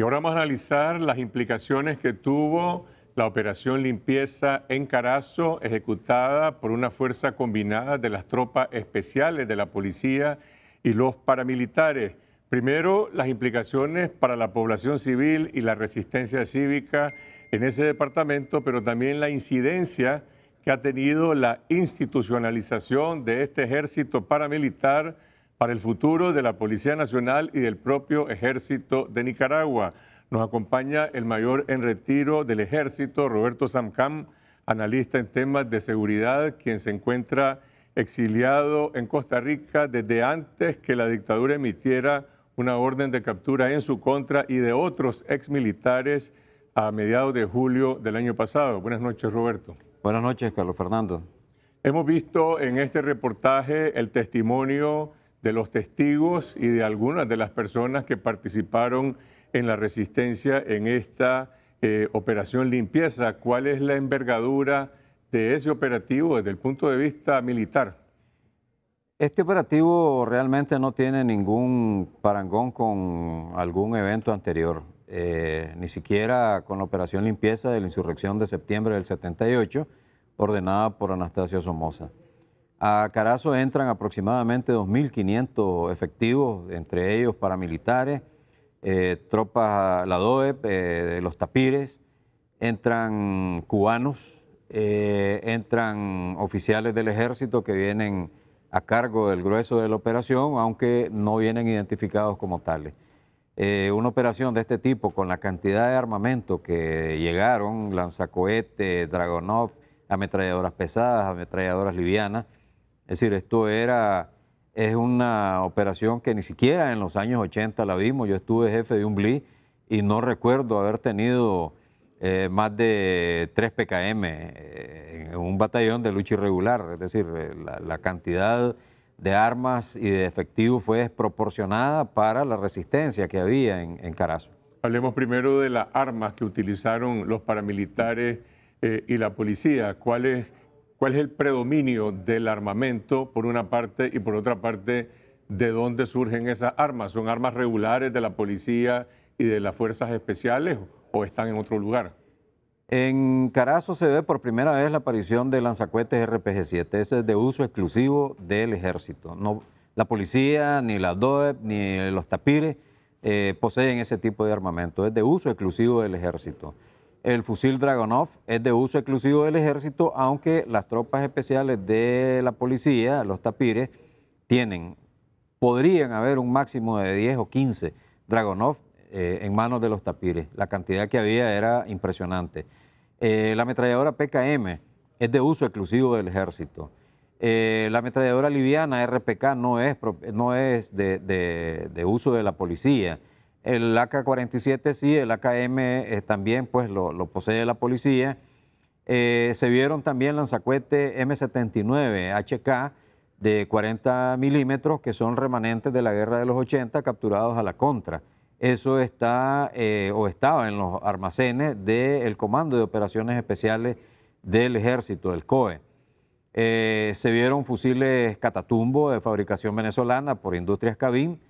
Y ahora vamos a analizar las implicaciones que tuvo la operación limpieza en Carazo, ejecutada por una fuerza combinada de las tropas especiales de la policía y los paramilitares. Primero, las implicaciones para la población civil y la resistencia cívica en ese departamento, pero también la incidencia que ha tenido la institucionalización de este ejército paramilitar para el futuro de la Policía Nacional y del propio Ejército de Nicaragua. Nos acompaña el mayor en retiro del Ejército, Roberto Samcam, analista en temas de seguridad, quien se encuentra exiliado en Costa Rica desde antes que la dictadura emitiera una orden de captura en su contra y de otros exmilitares a mediados de julio del año pasado. Buenas noches, Roberto. Buenas noches, Carlos Fernando. Hemos visto en este reportaje el testimonio de los testigos y de algunas de las personas que participaron en la resistencia en esta eh, operación limpieza. ¿Cuál es la envergadura de ese operativo desde el punto de vista militar? Este operativo realmente no tiene ningún parangón con algún evento anterior, eh, ni siquiera con la operación limpieza de la insurrección de septiembre del 78, ordenada por Anastasio Somoza. A Carazo entran aproximadamente 2.500 efectivos, entre ellos paramilitares, eh, tropas, la DOEP, eh, los tapires, entran cubanos, eh, entran oficiales del ejército que vienen a cargo del grueso de la operación, aunque no vienen identificados como tales. una operación de este tipo, con la cantidad de armamento que llegaron, lanzacohetes, Dragonov, ametralladoras pesadas, ametralladoras livianas, es decir, esto era, es una operación que ni siquiera en los años 80 la vimos. Yo estuve jefe de un BLI y no recuerdo haber tenido eh, más de tres PKM eh, en un batallón de lucha irregular. Es decir, eh, la, cantidad de armas y de efectivo fue desproporcionada para la resistencia que había en, Carazo. Hablemos primero de las armas que utilizaron los paramilitares y la policía. ¿Cuáles cuál es el predominio del armamento por una parte y por otra parte de dónde surgen esas armas. ¿Son armas regulares de la policía y de las fuerzas especiales o están en otro lugar? En Carazo se ve por primera vez la aparición de lanzacuetes RPG-7. Ese es de uso exclusivo del ejército. No, la policía, ni la DOEP, ni los tapires eh, poseen ese tipo de armamento. Es de uso exclusivo del ejército. El fusil Dragonov es de uso exclusivo del ejército, aunque las tropas especiales de la policía, los tapires, tienen, podrían haber un máximo de 10 o 15 Dragonov eh, en manos de los tapires. La cantidad que había era impresionante. Eh, la ametralladora PKM es de uso exclusivo del ejército. Eh, la ametralladora liviana RPK no es, no es de uso de la policía. El AK-47 sí, el AKM eh, también pues lo, posee la policía. Eh, se vieron también lanzacuetes M79 HK de 40 milímetros que son remanentes de la guerra de los 80 capturados a la contra. Eso está eh, o estaba en los almacenes del Comando de Operaciones Especiales del Ejército, del COE. se vieron fusiles Catatumbo de fabricación venezolana por Industrias Cabín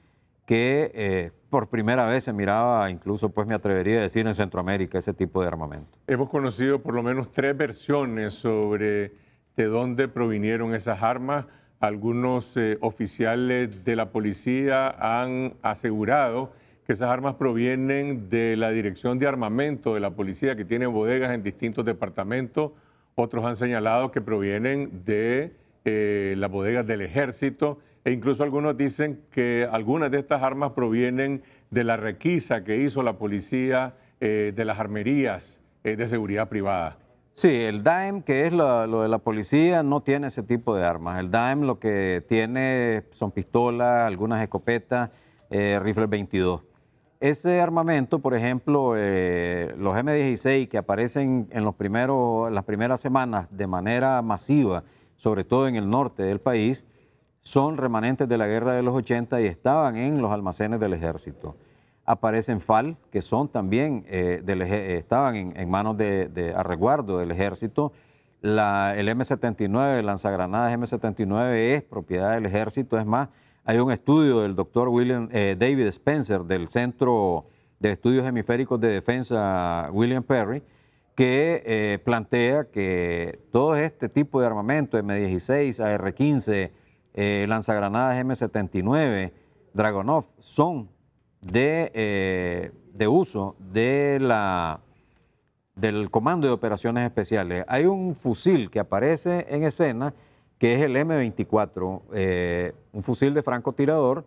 que por primera vez se miraba, incluso pues me atrevería a decir en Centroamérica, ese tipo de armamento. Hemos conocido por lo menos tres versiones sobre de dónde provinieron esas armas. Algunos eh, oficiales de la policía han asegurado que esas armas provienen de la Dirección de Armamento de la Policía, que tiene bodegas en distintos departamentos. Otros han señalado que provienen de eh, las bodegas del Ejército e incluso algunos dicen que algunas de estas armas provienen de la requisa que hizo la policía eh, de las armerías eh, de seguridad privada. Sí, el DAEM, que es lo, de la policía, no tiene ese tipo de armas. El DAEM lo que tiene son pistolas, algunas escopetas, eh, rifles 22. Ese armamento, por ejemplo, los M16 que aparecen en los primeros, las primeras semanas de manera masiva, sobre todo en el norte del país, son remanentes de la guerra de los 80 y estaban en los almacenes del ejército. Aparecen FAL, que son también eh, del, eh, estaban en, manos de, a resguardo del ejército. La, el M79, el lanzagranadas M79 es propiedad del ejército. Es más, hay un estudio del doctor William, eh, David Spencer del Centro de Estudios Hemisféricos de Defensa William Perry que plantea que todo este tipo de armamento, M16, AR-15, eh, lanzagranadas M79, Dragonov, son eh, de, uso de la, del Comando de Operaciones Especiales. Hay un fusil que aparece en escena que es el M24, eh, un fusil de francotirador,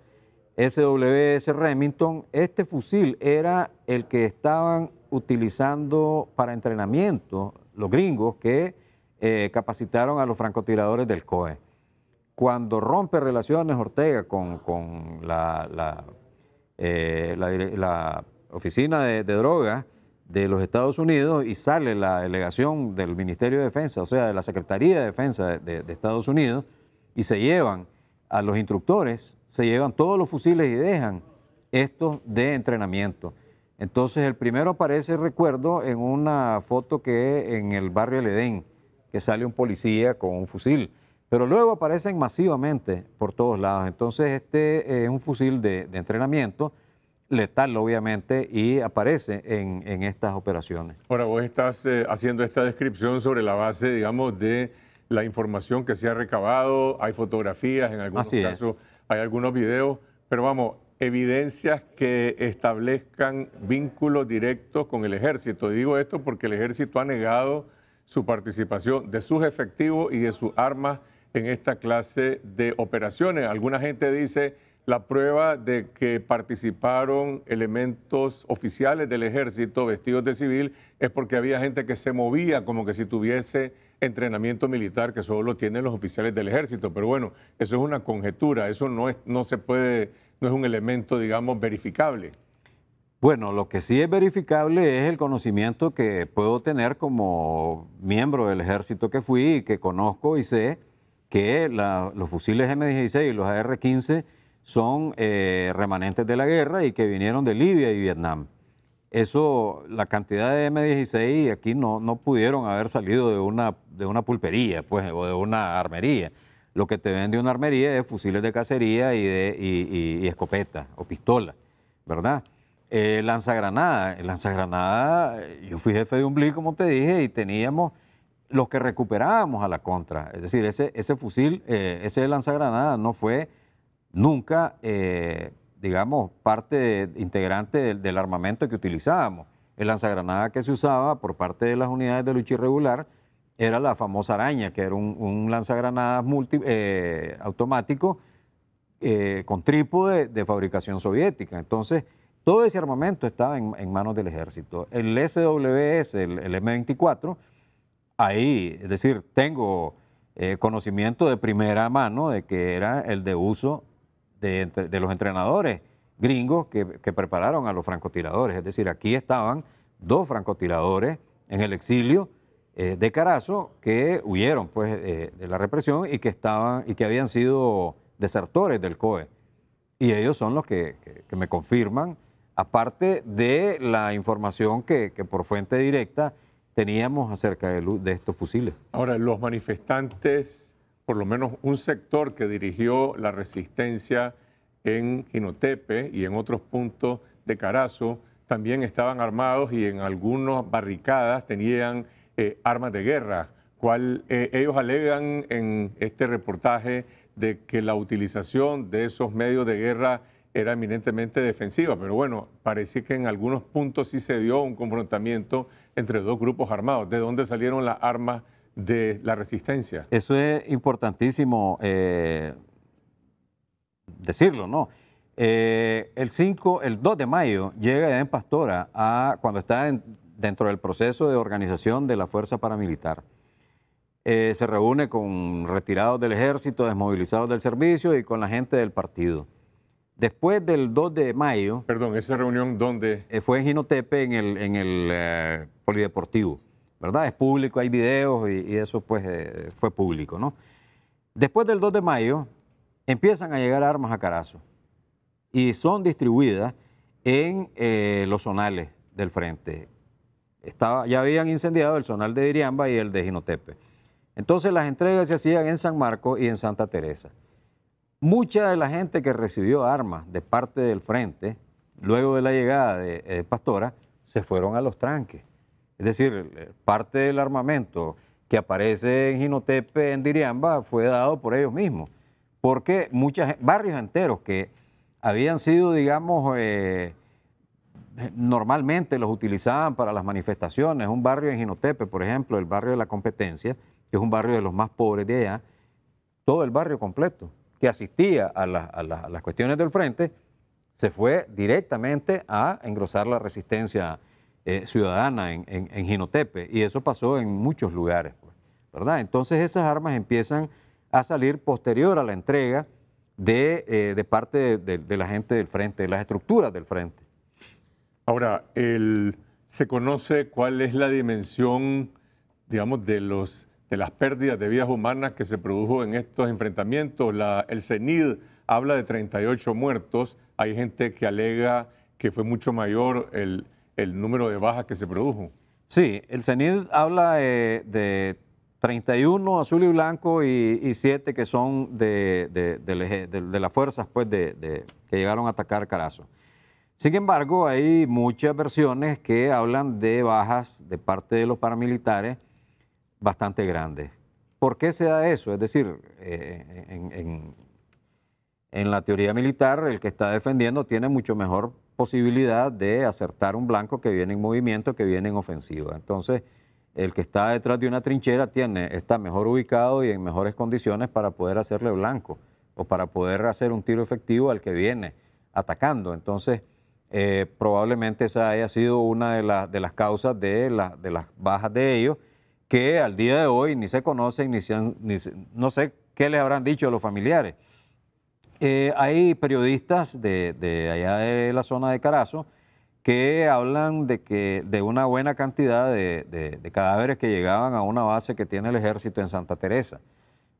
SWS Remington. Este fusil era el que estaban utilizando para entrenamiento los gringos que capacitaron a los francotiradores del COE cuando rompe relaciones Ortega con, eh, la, oficina de, drogas de los Estados Unidos y sale la delegación del Ministerio de Defensa, o sea, de la Secretaría de Defensa de, Estados Unidos, y se llevan a los instructores, se llevan todos los fusiles y dejan estos de entrenamiento. Entonces el primero aparece, recuerdo, en una foto que en el barrio El Edén, que sale un policía con un fusil. Pero luego aparecen masivamente por todos lados. Entonces, este es eh, un fusil de, entrenamiento letal, obviamente, y aparece en, estas operaciones. Ahora, vos estás eh, haciendo esta descripción sobre la base, digamos, de la información que se ha recabado, hay fotografías, en algunos casos hay algunos videos, pero vamos, evidencias que establezcan vínculos directos con el ejército. digo esto porque el ejército ha negado su participación de sus efectivos y de sus armas en esta clase de operaciones. Alguna gente dice la prueba de que participaron elementos oficiales del ejército vestidos de civil es porque había gente que se movía como que si tuviese entrenamiento militar que solo tienen los oficiales del ejército. Pero bueno, eso es una conjetura, eso no, es, no se puede, no es un elemento, digamos, verificable. Bueno, lo que sí es verificable es el conocimiento que puedo tener como miembro del ejército que fui y que conozco y sé que los fusiles M16 y los AR-15 son eh, remanentes de la guerra y que vinieron de Libia y Vietnam. Eso, la cantidad de M16 aquí no, no pudieron haber salido de una, de una pulpería, pues, o de una armería. Lo que te vende una armería es fusiles de cacería y, de, y, escopetas o pistolas, ¿verdad? lanzagranada. Eh, lanzagranada, yo fui jefe de un como te dije, y teníamos los que recuperábamos a la contra. Es decir, ese, fusil, eh, ese lanzagranada no fue nunca, eh, digamos, parte integrante del, armamento que utilizábamos. El lanzagranada que se usaba por parte de las unidades de lucha irregular era la famosa araña, que era un, un lanzagranadas eh, automático con trípode de fabricación soviética. Entonces, todo ese armamento estaba en, manos del ejército. El SWS, el M24, ahí. Es decir, tengo eh, conocimiento de primera mano de que era el de uso de, los entrenadores gringos que, prepararon a los francotiradores. Es decir, aquí estaban dos francotiradores en el exilio eh, de Carazo que huyeron pues, eh, de la represión y que, estaban, y que habían sido desertores del COE. Y ellos son los que me confirman, aparte de la información que por fuente directa teníamos acerca de, de estos fusiles. Ahora, los manifestantes, por lo menos un sector que dirigió la resistencia en Jinotepe y en otros puntos de Carazo, también estaban armados y en algunas barricadas tenían eh, armas de guerra. Eh, ellos alegan en este reportaje de que la utilización de esos medios de guerra era eminentemente defensiva, pero bueno, parece que en algunos puntos sí se dio un confrontamiento entre dos grupos armados. ¿De dónde salieron las armas de la resistencia? Eso es importantísimo eh, decirlo, ¿no? Eh, el 5, el 2 de mayo llega en Pastora a, cuando está dentro del proceso de organización de la fuerza paramilitar. Eh, se reúne con retirados del ejército, desmovilizados del servicio y con la gente del partido. Después del 2 de mayo. Perdón, esa reunión dónde. Eh, fue en Ginotepe, en el, en el eh, Polideportivo. ¿Verdad? Es público, hay videos y, eso pues eh, fue público, ¿no? Después del 2 de mayo empiezan a llegar armas a Carazo y son distribuidas en los zonales del frente. Estaba, ya habían incendiado el zonal de Diriamba y el de Ginotepe. Entonces las entregas se hacían en San Marco y en Santa Teresa. Mucha de la gente que recibió armas de parte del frente, luego de la llegada de, eh, Pastora, se fueron a los tranques. Es decir, eh, parte del armamento que aparece en Jinotepe, en Diriamba, fue dado por ellos mismos. Porque muchos barrios enteros que habían sido, digamos, eh, normalmente los utilizaban para las manifestaciones. Un barrio en Ginotepe, por ejemplo, el barrio de la competencia, que es un barrio de los más pobres de allá, todo el barrio completo que asistía a, las cuestiones del frente, se fue directamente a engrosar la resistencia eh, ciudadana en, Ginotepe, y eso pasó en muchos lugares, pues, ¿verdad? Entonces esas armas empiezan a salir posterior a la entrega de, eh, parte de, la gente del frente, de las estructuras del frente. Ahora, se conoce cuál es la dimensión, digamos, de los de las pérdidas de vidas humanas que se produjo en estos enfrentamientos. el CENID habla de 38 muertos. Hay gente que alega que fue mucho mayor el, número de bajas que se produjo. Sí, el CENID habla eh, de, 31 azul y blanco y, y 7 que son de, las fuerzas pues, que llegaron a atacar Carazo. Sin embargo, hay muchas versiones que hablan de bajas de parte de los paramilitares bastante grande... ¿Por qué se da eso? Es decir, eh, en, la teoría militar, el que está defendiendo tiene mucho mejor posibilidad de acertar un blanco que viene en movimiento, que viene en ofensiva. Entonces, el que está detrás de una trinchera tiene, está mejor ubicado y en mejores condiciones para poder hacerle blanco o para poder hacer un tiro efectivo al que viene atacando. Entonces, eh, probablemente esa haya sido una de, las causas de las bajas de ellos que al día de hoy ni se conocen, ni, no sé qué les habrán dicho a los familiares. Eh, hay periodistas de, allá de la zona de Carazo que hablan de que de una buena cantidad de, cadáveres que llegaban a una base que tiene el ejército en Santa Teresa,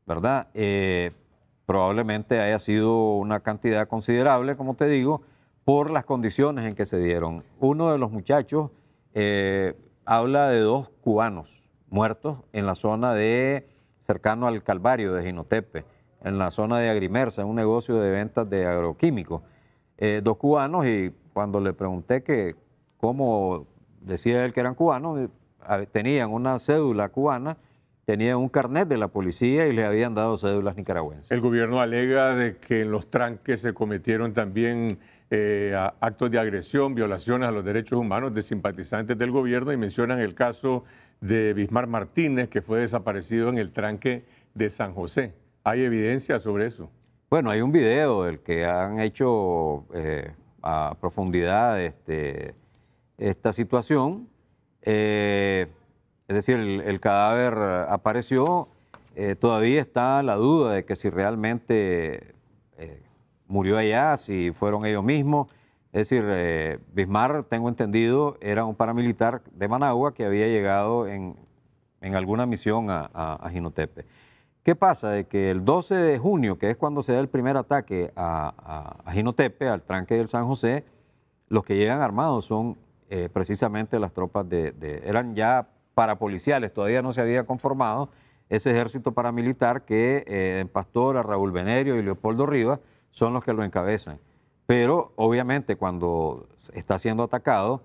¿verdad? Eh, probablemente haya sido una cantidad considerable, como te digo, por las condiciones en que se dieron. Uno de los muchachos eh, habla de dos cubanos muertos en la zona de cercano al Calvario de Ginotepe, en la zona de Agrimersa, un negocio de ventas de agroquímicos. Eh, dos cubanos y cuando le pregunté que cómo decía él que eran cubanos, eh, tenían una cédula cubana, tenían un carnet de la policía y le habían dado cédulas nicaragüenses. El gobierno alega de que en los tranques se cometieron también eh, actos de agresión, violaciones a los derechos humanos de simpatizantes del gobierno y mencionan el caso de Bismarck Martínez, que fue desaparecido en el tranque de San José. ¿Hay evidencia sobre eso? Bueno, hay un video del que han hecho eh, a profundidad este, esta situación. Eh, es decir, el, cadáver apareció. Eh, todavía está la duda de que si realmente murió allá, si fueron ellos mismos. Es decir, eh, Bismarck, tengo entendido, era un paramilitar de Managua que había llegado en, alguna misión a, a, ¿Qué pasa? De que el 12 de junio, que es cuando se da el primer ataque a, a Jinotepe, al tranque del San José, los que llegan armados son eh, precisamente las tropas de, eran ya parapoliciales, todavía no se había conformado ese ejército paramilitar que en eh, Pastora, Raúl Venerio y Leopoldo Rivas son los que lo encabezan. Pero obviamente cuando está siendo atacado,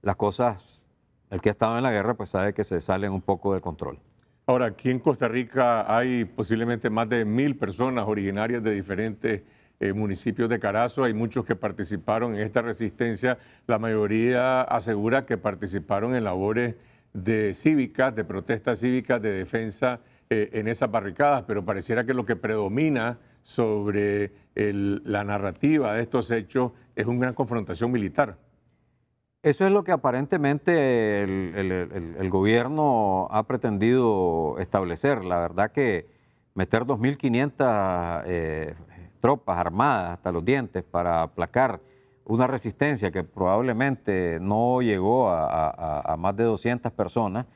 las cosas, el que ha estado en la guerra, pues sabe que se salen un poco de control. Ahora, aquí en Costa Rica hay posiblemente más de mil personas originarias de diferentes eh, municipios de Carazo. Hay muchos que participaron en esta resistencia. La mayoría asegura que participaron en labores de cívicas, de protestas cívicas, de defensa eh, en esas barricadas, pero pareciera que lo que predomina sobre la narrativa de estos hechos es una gran confrontación militar. Eso es lo que aparentemente el, gobierno ha pretendido establecer. La verdad que meter 2.500 eh, tropas armadas hasta los dientes para aplacar una resistencia que probablemente no llegó a, más de 200 personas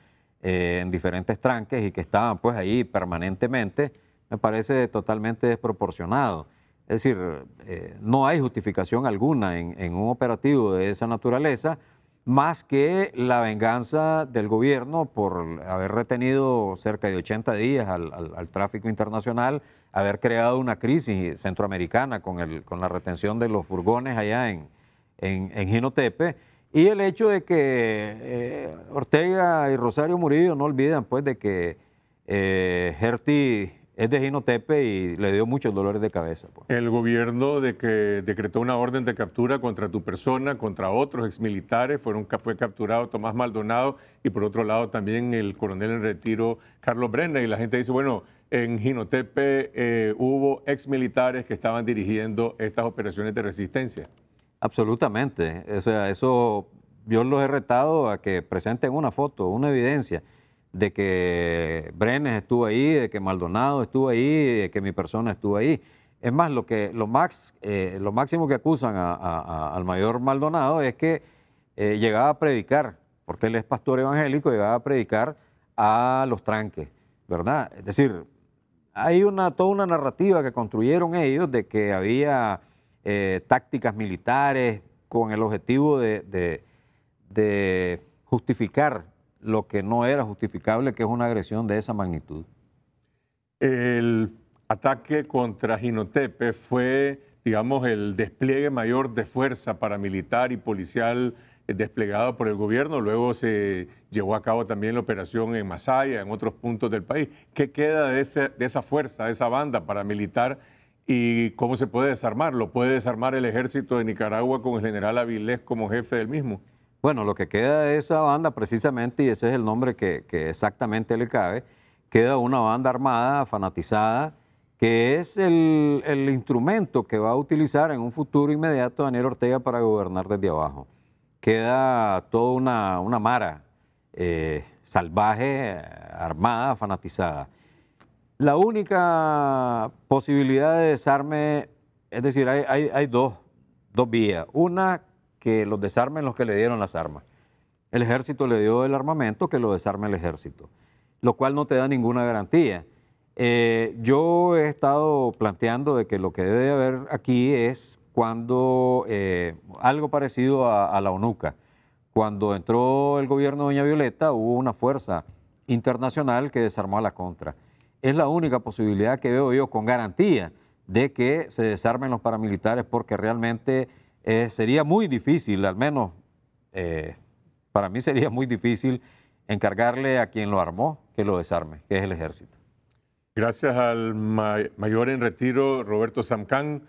eh, en diferentes tranques y que estaban pues ahí permanentemente me parece totalmente desproporcionado. Es decir, eh, no hay justificación alguna en, un operativo de esa naturaleza más que la venganza del gobierno por haber retenido cerca de 80 días al, tráfico internacional, haber creado una crisis centroamericana con, el, con la retención de los furgones allá en, en, Ginotepe. Y el hecho de que eh, Ortega y Rosario Murillo no olvidan pues de que eh, es de Ginotepe y le dio muchos dolores de cabeza. Pues. El gobierno de que decretó una orden de captura contra tu persona, contra otros exmilitares, fueron, fue capturado Tomás Maldonado y por otro lado también el coronel en retiro Carlos Brenner y la gente dice, bueno, en Ginotepe eh, hubo exmilitares que estaban dirigiendo estas operaciones de resistencia. Absolutamente, o sea, eso yo los he retado a que presenten una foto, una evidencia de que Brenes estuvo ahí, de que Maldonado estuvo ahí, de que mi persona estuvo ahí. Es más, lo, que, lo, eh, lo máximo que acusan al mayor Maldonado es que eh, llegaba a predicar, porque él es pastor evangélico, llegaba a predicar a los tranques, ¿verdad? Es decir, hay una, toda una narrativa que construyeron ellos de que había eh, tácticas militares con el objetivo de justificar lo que no era justificable, que es una agresión de esa magnitud. El ataque contra Jinotepe fue, digamos, el despliegue mayor de fuerza paramilitar y policial eh, desplegado por el gobierno. Luego se llevó a cabo también la operación en Masaya, en otros puntos del país. ¿Qué queda de, esa fuerza, de esa banda paramilitar y cómo se puede desarmar? ¿Lo puede desarmar el ejército de Nicaragua con el general Avilés como jefe del mismo? Bueno, lo que queda de esa banda precisamente, y ese es el nombre que, exactamente le cabe, queda una banda armada, fanatizada, que es el, instrumento que va a utilizar en un futuro inmediato Daniel Ortega para gobernar desde abajo. Queda toda una, mara eh, salvaje, armada, fanatizada. La única posibilidad de desarme, es decir, hay, dos, dos vías. Una que los desarmen los que le dieron las armas. El ejército le dio el armamento, que lo desarme el ejército, lo cual no te da ninguna garantía. Eh, yo he estado planteando de que lo que debe haber aquí es cuando eh, algo parecido a, a la ONUCA. Cuando entró el gobierno de Doña Violeta hubo una fuerza internacional que desarmó a la contra. Es la única posibilidad que veo yo con garantía de que se desarmen los paramilitares porque realmente eh, sería muy difícil, al menos eh, para mí sería muy difícil encargarle a quien lo armó que lo desarme, que es el ejército. Gracias al mayor en retiro, Roberto Samcán.